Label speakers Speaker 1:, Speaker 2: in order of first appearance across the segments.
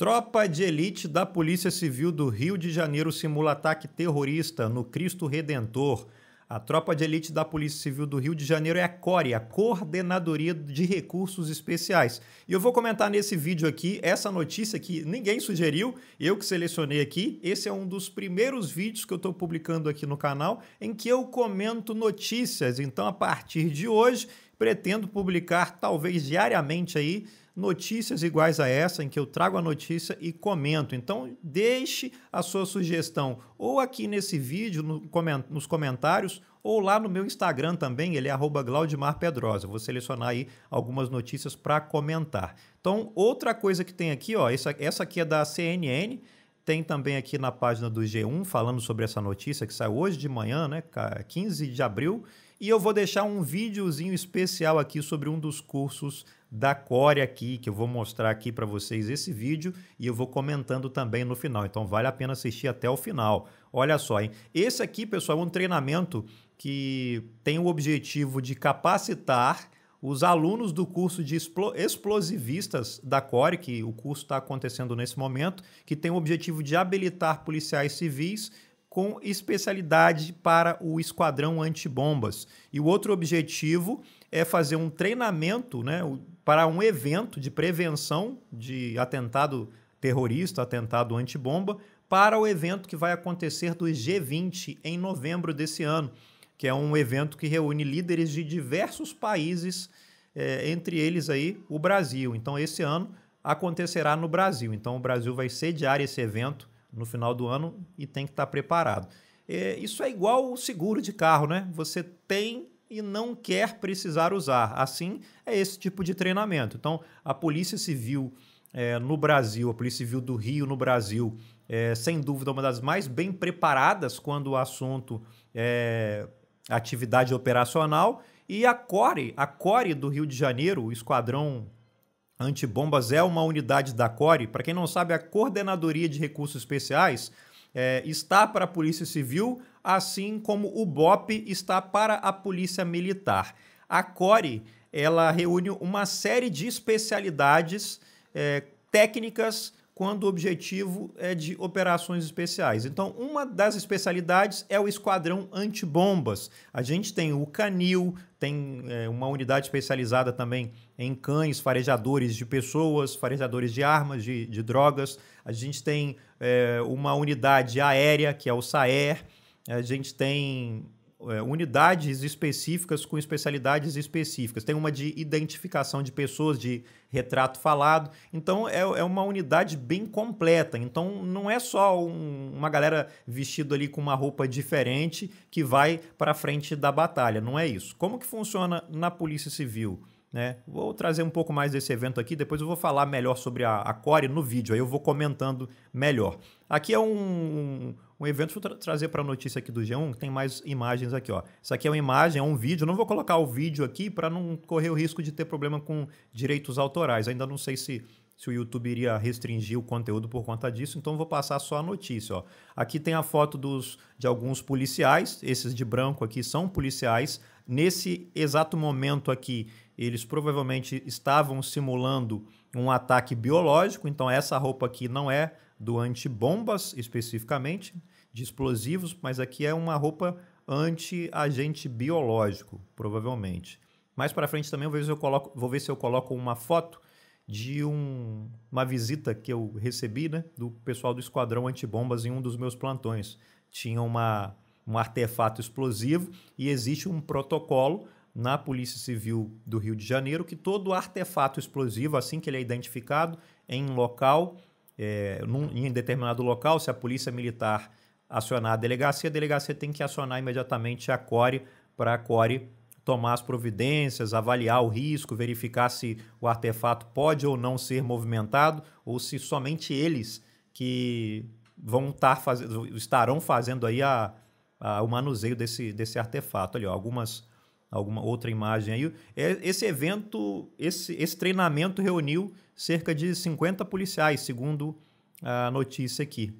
Speaker 1: Tropa de elite da Polícia Civil do Rio de Janeiro simula ataque terrorista no Cristo Redentor. A Tropa de Elite da Polícia Civil do Rio de Janeiro é a CORE, a Coordenadoria de Recursos Especiais. E eu vou comentar nesse vídeo aqui essa notícia que ninguém sugeriu, eu que selecionei aqui. Esse é um dos primeiros vídeos que eu estou publicando aqui no canal em que eu comento notícias. Então, a partir de hoje, pretendo publicar talvez diariamente aí notícias iguais a essa, em que eu trago a notícia e comento. Então, deixe a sua sugestão ou aqui nesse vídeo, no coment nos comentários, ou lá no meu Instagram também, ele é @glaudimarpedrosa. Vou selecionar aí algumas notícias para comentar. Então, outra coisa que tem aqui, ó, essa, essa aqui é da CNN, tem também aqui na página do G1 falando sobre essa notícia que saiu hoje de manhã, né, 15 de abril, e eu vou deixar um videozinho especial aqui sobre um dos cursos da Core aqui, que eu vou mostrar aqui para vocês esse vídeo e eu vou comentando também no final. Então vale a pena assistir até o final. Olha só, hein? Esse aqui, pessoal, é um treinamento que tem o objetivo de capacitar os alunos do curso de explosivistas da Core, que o curso está acontecendo nesse momento, que tem o objetivo de habilitar policiais civis com especialidade para o esquadrão antibombas. E o outro objetivo é fazer um treinamento né, para um evento de prevenção de atentado terrorista, atentado antibomba, para o evento que vai acontecer do G20 em novembro desse ano, que é um evento que reúne líderes de diversos países, é, entre eles aí o Brasil. Então, esse ano acontecerá no Brasil. Então, o Brasil vai sediar esse evento no final do ano e tem que estar tá preparado. É, isso é igual o seguro de carro, né? Você tem e não quer precisar usar. Assim é esse tipo de treinamento. Então, a Polícia Civil é, no Brasil, a Polícia Civil do Rio no Brasil, é, sem dúvida uma das mais bem preparadas quando o assunto é atividade operacional. E a CORE, a CORE do Rio de Janeiro, o Esquadrão antibombas é uma unidade da CORE. Para quem não sabe, a Coordenadoria de Recursos Especiais é, está para a Polícia Civil, assim como o BOP está para a Polícia Militar. A CORE ela reúne uma série de especialidades é, técnicas quando o objetivo é de operações especiais. Então, uma das especialidades é o esquadrão antibombas. A gente tem o Canil, tem é, uma unidade especializada também em cães, farejadores de pessoas, farejadores de armas, de, de drogas. A gente tem é, uma unidade aérea, que é o SAER. A gente tem é, unidades específicas com especialidades específicas. Tem uma de identificação de pessoas, de retrato falado. Então, é, é uma unidade bem completa. Então, não é só um, uma galera vestida ali com uma roupa diferente que vai para frente da batalha. Não é isso. Como que funciona na Polícia Civil? Né? Vou trazer um pouco mais desse evento aqui, depois eu vou falar melhor sobre a, a Core no vídeo, aí eu vou comentando melhor. Aqui é um, um, um evento, vou tra trazer para a notícia aqui do G1, tem mais imagens aqui. Ó. Isso aqui é uma imagem, é um vídeo, não vou colocar o vídeo aqui para não correr o risco de ter problema com direitos autorais. Ainda não sei se, se o YouTube iria restringir o conteúdo por conta disso, então vou passar só a notícia. Ó. Aqui tem a foto dos, de alguns policiais, esses de branco aqui são policiais. Nesse exato momento aqui, eles provavelmente estavam simulando um ataque biológico, então essa roupa aqui não é do antibombas especificamente, de explosivos, mas aqui é uma roupa anti-agente biológico, provavelmente. Mais para frente também eu vejo eu coloco, vou ver se eu coloco uma foto de um, uma visita que eu recebi né, do pessoal do esquadrão antibombas em um dos meus plantões. Tinha uma, um artefato explosivo e existe um protocolo na Polícia Civil do Rio de Janeiro que todo artefato explosivo, assim que ele é identificado em um local, é, num, em determinado local, se a Polícia Militar acionar a delegacia, a delegacia tem que acionar imediatamente a CORE para a CORE tomar as providências, avaliar o risco, verificar se o artefato pode ou não ser movimentado ou se somente eles que vão estar fazendo, estarão fazendo aí a, a, o manuseio desse, desse artefato. ali algumas alguma outra imagem aí. É, esse evento, esse, esse treinamento reuniu cerca de 50 policiais, segundo a notícia aqui.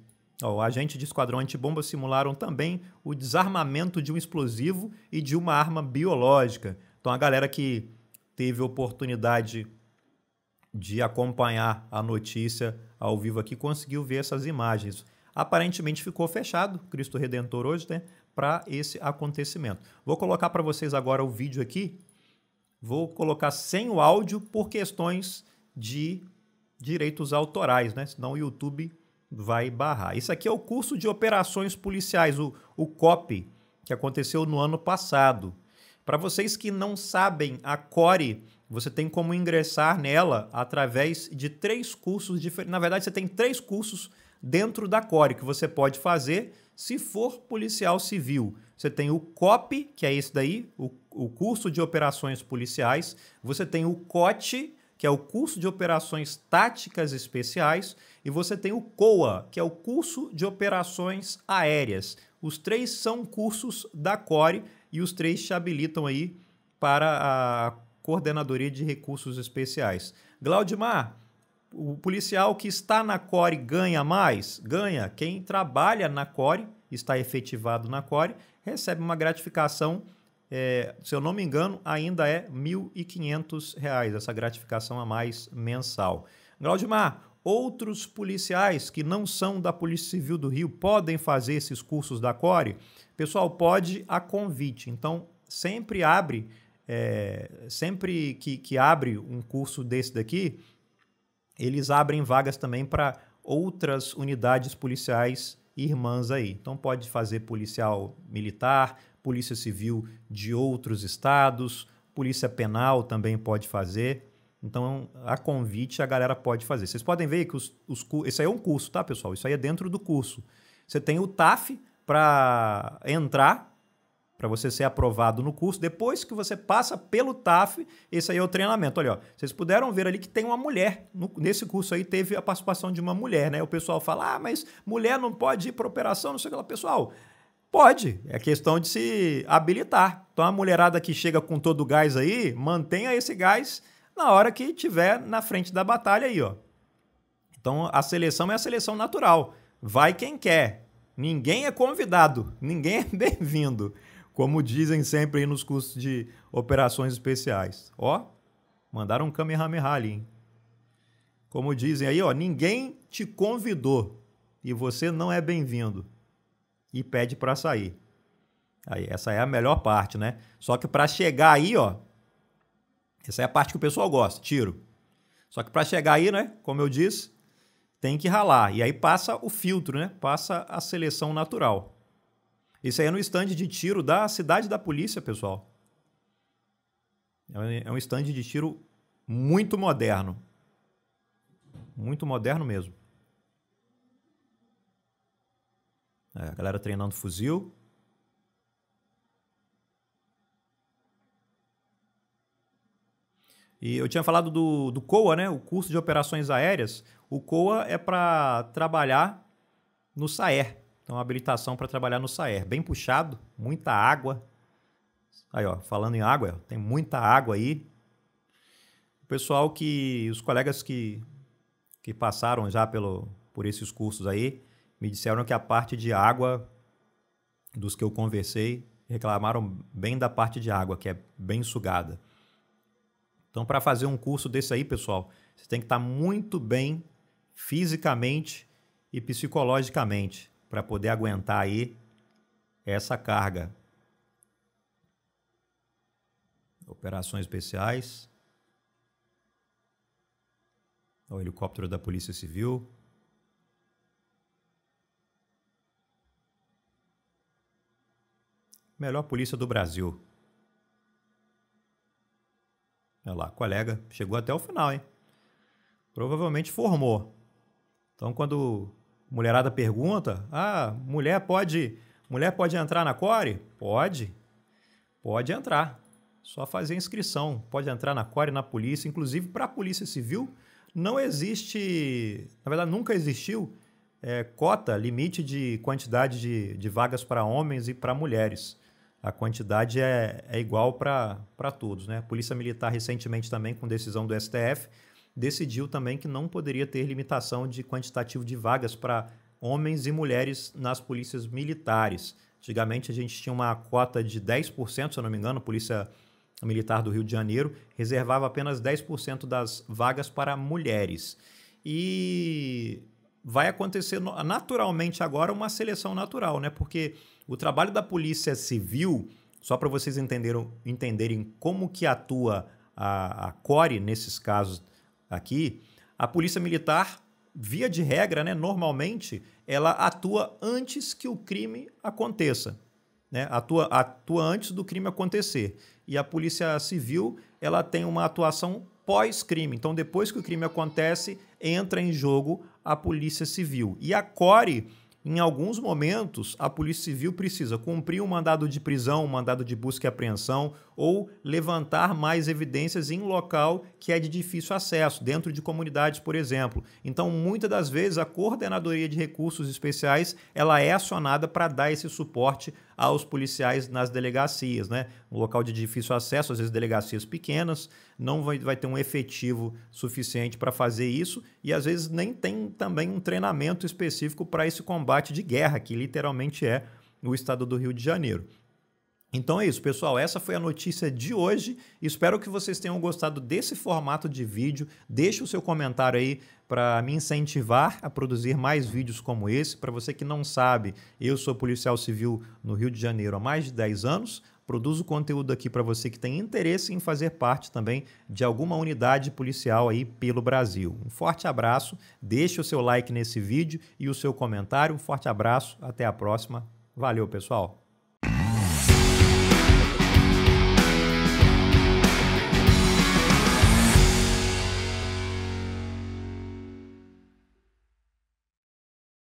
Speaker 1: o agente de esquadrão antibomba simularam também o desarmamento de um explosivo e de uma arma biológica. Então, a galera que teve oportunidade de acompanhar a notícia ao vivo aqui conseguiu ver essas imagens. Aparentemente ficou fechado, Cristo Redentor hoje, né? para esse acontecimento. Vou colocar para vocês agora o vídeo aqui. Vou colocar sem o áudio por questões de direitos autorais, né? Senão o YouTube vai barrar. Isso aqui é o curso de operações policiais, o, o COP, que aconteceu no ano passado. Para vocês que não sabem, a CORE, você tem como ingressar nela através de três cursos diferentes. Na verdade, você tem três cursos dentro da core que você pode fazer se for policial civil. Você tem o COP, que é esse daí, o, o curso de operações policiais. Você tem o COT, que é o curso de operações táticas especiais. E você tem o COA, que é o curso de operações aéreas. Os três são cursos da core e os três te habilitam aí para a Coordenadoria de Recursos Especiais. Glaudimar, o policial que está na core ganha mais? Ganha. Quem trabalha na core, está efetivado na core, recebe uma gratificação, é, se eu não me engano, ainda é R$ 1.500, essa gratificação a mais mensal. Glaudimar, outros policiais que não são da Polícia Civil do Rio podem fazer esses cursos da core? Pessoal, pode a convite. Então, sempre abre, é, sempre que, que abre um curso desse daqui eles abrem vagas também para outras unidades policiais irmãs aí. Então pode fazer policial militar, polícia civil de outros estados, polícia penal também pode fazer. Então, a convite a galera pode fazer. Vocês podem ver que os, os esse aí é um curso, tá, pessoal? Isso aí é dentro do curso. Você tem o TAF para entrar para você ser aprovado no curso. Depois que você passa pelo TAF, esse aí é o treinamento. Olha, ó, vocês puderam ver ali que tem uma mulher. No, nesse curso aí teve a participação de uma mulher, né? O pessoal fala, ah, mas mulher não pode ir para operação, não sei o que lá. Pessoal, Pode, é questão de se habilitar. Então a mulherada que chega com todo o gás aí, mantenha esse gás na hora que tiver na frente da batalha aí, ó. Então a seleção é a seleção natural. Vai quem quer. Ninguém é convidado, ninguém é bem-vindo como dizem sempre nos cursos de operações especiais. Ó, mandaram um Kamehameha ali, hein? Como dizem aí, ó, ninguém te convidou e você não é bem-vindo e pede para sair. Aí, essa é a melhor parte, né? Só que para chegar aí, ó, essa é a parte que o pessoal gosta, tiro. Só que para chegar aí, né, como eu disse, tem que ralar. E aí passa o filtro, né? Passa a seleção natural. Isso aí é no stand de tiro da cidade da polícia, pessoal. É um é stand de tiro muito moderno. Muito moderno mesmo. É, a galera treinando fuzil. E eu tinha falado do, do COA, né? O curso de operações aéreas. O COA é para trabalhar no SAER, então, habilitação para trabalhar no Saer. Bem puxado, muita água. Aí, ó, falando em água, tem muita água aí. O pessoal que. Os colegas que, que passaram já pelo, por esses cursos aí me disseram que a parte de água, dos que eu conversei, reclamaram bem da parte de água, que é bem sugada. Então, para fazer um curso desse aí, pessoal, você tem que estar tá muito bem fisicamente e psicologicamente para poder aguentar aí essa carga. Operações especiais. O helicóptero da Polícia Civil. Melhor polícia do Brasil. Olha lá, colega, chegou até o final, hein? Provavelmente formou. Então, quando Mulherada pergunta: "Ah, mulher pode, mulher pode entrar na Core?" Pode. Pode entrar. Só fazer inscrição. Pode entrar na Core, na polícia, inclusive para a Polícia Civil não existe, na verdade nunca existiu é, cota, limite de quantidade de, de vagas para homens e para mulheres. A quantidade é, é igual para todos. Né? A Polícia Militar, recentemente também, com decisão do STF, decidiu também que não poderia ter limitação de quantitativo de vagas para homens e mulheres nas polícias militares. Antigamente a gente tinha uma cota de 10%, se eu não me engano, Polícia Militar do Rio de Janeiro reservava apenas 10% das vagas para mulheres. E vai acontecer naturalmente agora uma seleção natural, né? Porque o trabalho da Polícia Civil, só para vocês entenderem, entenderem como que atua a, a CORE nesses casos aqui, a polícia militar, via de regra, né, normalmente, ela atua antes que o crime aconteça. Né? Atua, atua antes do crime acontecer. E a polícia civil ela tem uma atuação pós-crime. Então, depois que o crime acontece, entra em jogo a polícia civil. E a CORE, em alguns momentos, a polícia civil precisa cumprir um mandado de prisão, um mandado de busca e apreensão, ou levantar mais evidências em local que é de difícil acesso, dentro de comunidades, por exemplo. Então, muitas das vezes, a coordenadoria de recursos especiais ela é acionada para dar esse suporte aos policiais nas delegacias, né? Um local de difícil acesso, às vezes delegacias pequenas, não vai, vai ter um efetivo suficiente para fazer isso e às vezes nem tem também um treinamento específico para esse combate de guerra, que literalmente é o estado do Rio de Janeiro. Então é isso, pessoal. Essa foi a notícia de hoje. Espero que vocês tenham gostado desse formato de vídeo. Deixe o seu comentário aí para me incentivar a produzir mais vídeos como esse. Para você que não sabe, eu sou policial civil no Rio de Janeiro há mais de 10 anos. Produzo conteúdo aqui para você que tem interesse em fazer parte também de alguma unidade policial aí pelo Brasil. Um forte abraço, deixe o seu like nesse vídeo e o seu comentário. Um forte abraço, até a próxima. Valeu, pessoal!